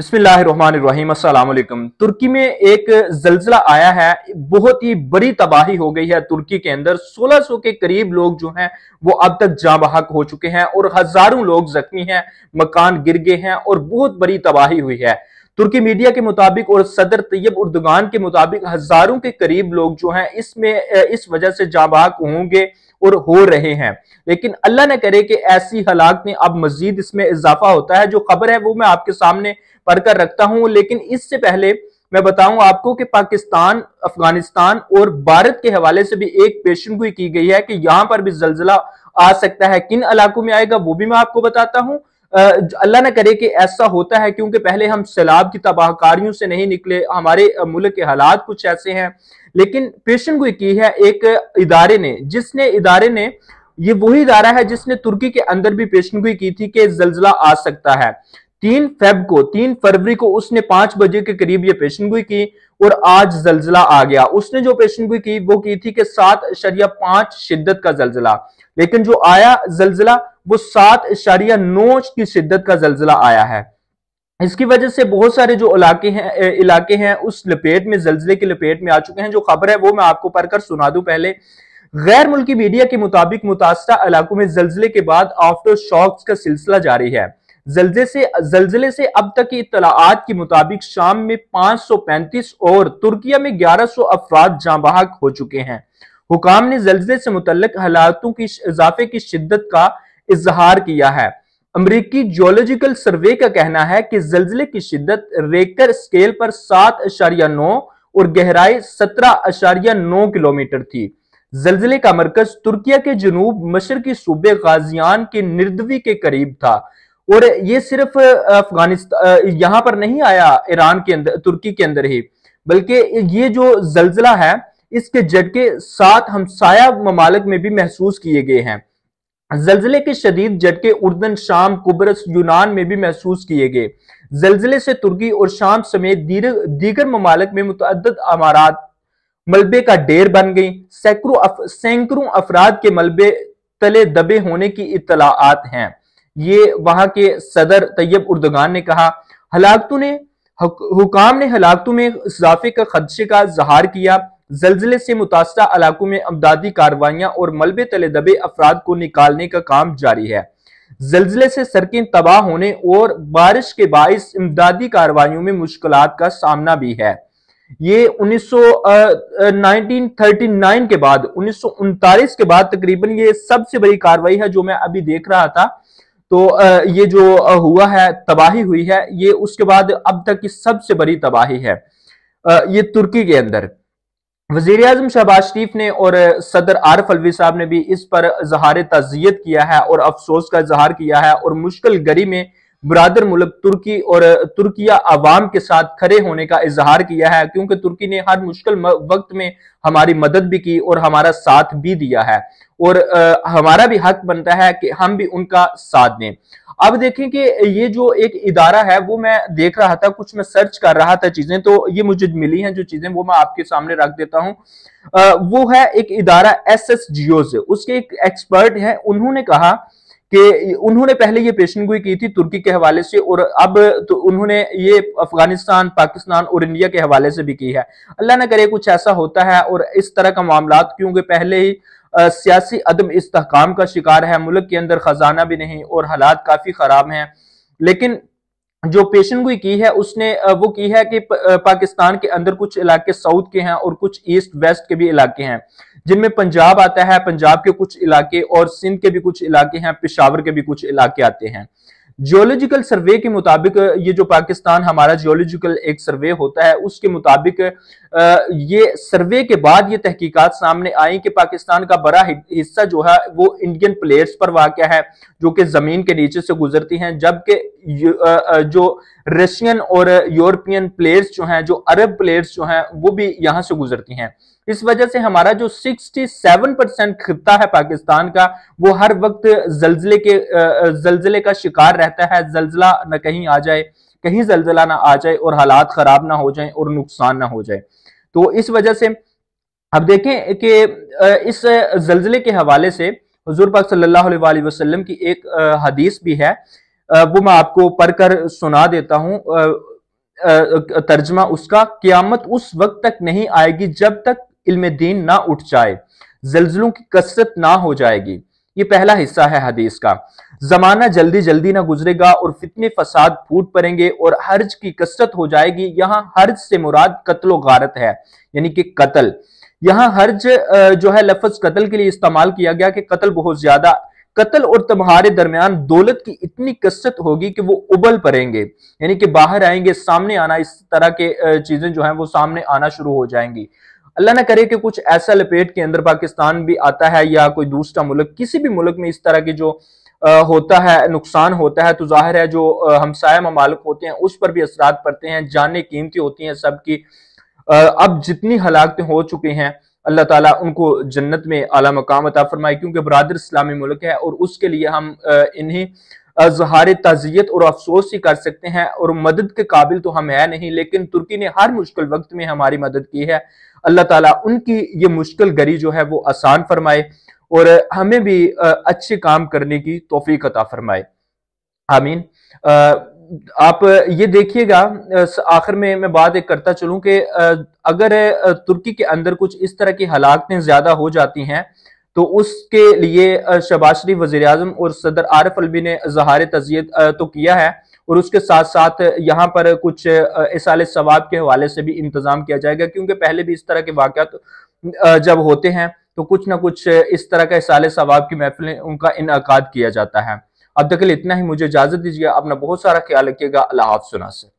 बिस्मिल्लाम असलम तुर्की में एक जलजिला आया है बहुत ही बड़ी तबाही हो गई है तुर्की के अंदर 1600 के करीब लोग जो हैं वो अब तक जाँ बहक हो चुके हैं और हजारों लोग जख्मी हैं मकान गिर गए हैं और बहुत बड़ी तबाही हुई है तुर्की मीडिया के मुताबिक और सदर तैयब उर्दगान के मुताबिक हजारों के करीब लोग जो हैं इसमें इस वजह से बहक होंगे और हो रहे हैं लेकिन अल्लाह न करे कि ऐसी हालात में अब मजीद इसमें इजाफा होता है जो खबर है वो मैं आपके सामने पढ़कर रखता हूं लेकिन इससे पहले मैं बताऊं आपको कि पाकिस्तान अफगानिस्तान और भारत के हवाले से भी एक पेशन गोई की गई है कि यहां पर भी जलजिला आ सकता है किन इलाकों में आएगा वो भी मैं आपको बताता हूं अल्लाह ना करे कि ऐसा होता है क्योंकि पहले हम सैलाब की तबाहकारियों से नहीं निकले हमारे मुल्क के हालात कुछ ऐसे हैं लेकिन पेशन गोई की है एक इदारे ने जिसने इदारे ने ये वही इदारा है जिसने तुर्की के अंदर भी पेशन गोई की थी कि जलजिला आ सकता है तीन फेब को तीन फरवरी को उसने पांच बजे के करीब ये गोई की और आज जलजिला आ गया उसने जो पेशन गोई की वो की थी कि सात शरिया पांच शिद्दत का जलजिला लेकिन जो आया जलजिला वो सात इशारिया नोच की शिद्दत का जलजिला आया है इसकी वजह से बहुत सारे जो इलाके हैं इलाके हैं उस लपेट में जलजिले की लपेट में आ चुके हैं जो खबर है वो मैं आपको पढ़कर सुना दूं पहले गैर मुल्की मीडिया के मुताबिक मुतासर इलाकों में जलजिले के बाद आफ्टर शॉक्स का सिलसिला जारी है जलजे से जलजिले से अब तक की इतलात के मुताबिक शाम में 535 और तुर्किया में 1100 अफराद जांबहक हो चुके हैं हुकाम ने जलजिले से मुतलक हालातों की इजाफे की शिद्दत का इजहार किया है अमरीकी जियोलॉजिकल सर्वे का कहना है कि जलजिले की शिद्दत रेकर स्केल पर सात अशारिया नौ और गहराई सत्रह अशारिया नौ किलोमीटर थी जलजिले का मरकज तुर्किया के जनूब मशर की सूबे गाजियान के निर्दवी के करीब था और ये सिर्फ अफगानिस्तान यहां पर नहीं आया ईरान के अंदर तुर्की के अंदर ही बल्कि ये जो जल्जिला है इसके झटके सात हमसाया ममालक में भी महसूस किए गए हैं जलजिले के शदीद झटके उर्दन शाम कुबरस यूनान में भी महसूस किए गए जलजिले से तुर्की और शाम समेत दीगर ममालक में मुतद अमारात मलबे का ढेर बन गई सैकड़ों सैकड़ों अफराद के मलबे तले दबे होने की इतलात हैं ये वहां के सदर तैयब उर्दगान ने कहा हलाकतों ने हुकाम ने हलाकतों में इजाफे का खदशे का जहार किया जलजिले से मुतासर इलाकों में अमदादी कार्रवाइयाँ और मलबे तले दबे अफराद को निकालने का काम जारी है जलजिले से सड़कें तबाह होने और बारिश के बायस इमदादी कार्रवाइयों में मुश्किल का सामना भी है ये उन्नीस के बाद उन्नीस के बाद तकरीबन ये सबसे बड़ी कार्रवाई है जो मैं अभी देख रहा था तो ये जो हुआ है तबाही हुई है ये उसके बाद अब तक की सबसे बड़ी तबाही है ये तुर्की के अंदर वजीर अजम शहबाज शरीफ ने और सदर आरफ अलवी साहब ने भी इस पर जहार तजियत किया है और अफसोस का इजहार किया है और मुश्किल गरी में ब्रादर मुल्क तुर्की और तुर्किया आवाम के साथ खड़े होने का इजहार किया है क्योंकि तुर्की ने हर मुश्किल वक्त में हमारी मदद भी की और हमारा साथ भी दिया है और आ, हमारा भी हक बनता है कि हम भी उनका साथ दें अब देखें कि ये जो एक इदारा है वो मैं देख रहा था कुछ मैं सर्च कर रहा था चीजें तो ये मुझे मिली हैं जो चीजें वो मैं आपके सामने रख देता हूं आ, वो है एक इदारा एस एस उसके एक एक्सपर्ट है उन्होंने कहा कि उन्होंने पहले ये पेशनगोई की थी तुर्की के हवाले से और अब तो उन्होंने ये अफगानिस्तान पाकिस्तान और इंडिया के हवाले से भी की है अल्लाह ना करे कुछ ऐसा होता है और इस तरह का मामला क्योंकि पहले ही आ, सियासी अदम इस्तकाम का शिकार है मुल्क के अंदर खजाना भी नहीं और हालात काफी खराब हैं लेकिन जो पेशन गोई की है उसने वो की है कि पाकिस्तान के अंदर कुछ इलाके साउथ के हैं और कुछ ईस्ट वेस्ट के भी इलाके हैं जिनमें पंजाब आता है पंजाब के कुछ इलाके और सिंध के भी कुछ इलाके हैं पिशावर के भी कुछ इलाके आते हैं जियोलॉजिकल सर्वे के मुताबिक ये जो पाकिस्तान हमारा जियोलॉजिकल एक सर्वे होता है उसके मुताबिक ये सर्वे के बाद ये तहकीकात सामने आई कि पाकिस्तान का बड़ा हिस्सा जो है वो इंडियन प्लेयर्स पर वाक़ है जो कि ज़मीन के नीचे से गुजरती हैं जबकि जो रशियन और यूरोपियन प्लेयर्स जो हैं जो अरब प्लेयर्स जो हैं वो भी यहाँ से गुजरती हैं इस वजह से हमारा जो 67 परसेंट खिता है पाकिस्तान का वो हर वक्त जलजिले के जलजिले का शिकार रहता है जलजिला न कहीं आ जाए कहीं जलजिला ना आ जाए और हालात खराब ना हो जाए और नुकसान ना हो जाए तो इस वजह से अब देखें कि इस जलजिले के हवाले से हजूर पाक सल्ला वसलम की एक हदीस भी है वो मैं आपको पढ़कर सुना देता हूँ तर्जमा उसका क्यामत उस वक्त तक नहीं आएगी जब तक दीन ना उठ जाए जल्जलों की कसरत ना हो जाएगी ये पहला हिस्सा है हदीस का जमाना जल्दी जल्दी ना गुजरेगा और फितने फसाद फूट पड़ेंगे और हर्ज की कसरत हो जाएगी यहाँ हर्ज से मुराद कत्लो गारत है यानी कि कत्ल यहाँ हर्ज जो है लफज कत्ल के लिए इस्तेमाल किया गया कि कत्ल बहुत ज्यादा कत्ल और तुम्हारे दरमियान दौलत की इतनी कसरत होगी कि वो उबल पड़ेंगे यानी कि बाहर आएंगे सामने आना इस तरह के चीजें जो है वो सामने आना शुरू हो जाएंगी अल्लाह ना करे कि कुछ ऐसा लपेट के अंदर पाकिस्तान भी आता है या कोई दूसरा मुल्क किसी भी मुल्क में इस तरह की जो होता है नुकसान होता है तो जाहिर है जो हमसाया ममालक होते हैं उस पर भी असरा पड़ते हैं जाने कीमती होती हैं सबकी अब जितनी हलाकतें हो चुकी हैं अल्लाह ताला उनको जन्नत में आला मकाम अता फरमाए क्योंकि बरदर इस्लामी मुल्क है और उसके लिए हम इन्हीं अजहार तजियत और अफसोस ही कर सकते हैं और मदद के काबिल तो हम है नहीं लेकिन तुर्की ने हर मुश्किल वक्त में हमारी मदद की है अल्लाह ताला उनकी ये मुश्किल गरी जो है वो आसान फरमाए और हमें भी अच्छे काम करने की तोफीक अता फरमाए आमीन आप ये देखिएगा आखिर में मैं बात एक करता चलूं कि अगर तुर्की के अंदर कुछ इस तरह की हालातें ज्यादा हो जाती हैं तो उसके लिए शहबाज शरीफ वजी अजम और सदर आरिफ अलबी ने जहार तजियत तो किया है और उसके साथ साथ यहाँ पर कुछ इसाल सवाब के हवाले से भी इंतजाम किया जाएगा क्योंकि पहले भी इस तरह के वाकत जब होते हैं तो कुछ ना कुछ इस तरह का इसाल सवाब की महफिलें उनका इनका किया जाता है अब तक इतना ही मुझे इजाजत दीजिए अपना बहुत सारा ख्याल रखिएगा अल्लाह सुना से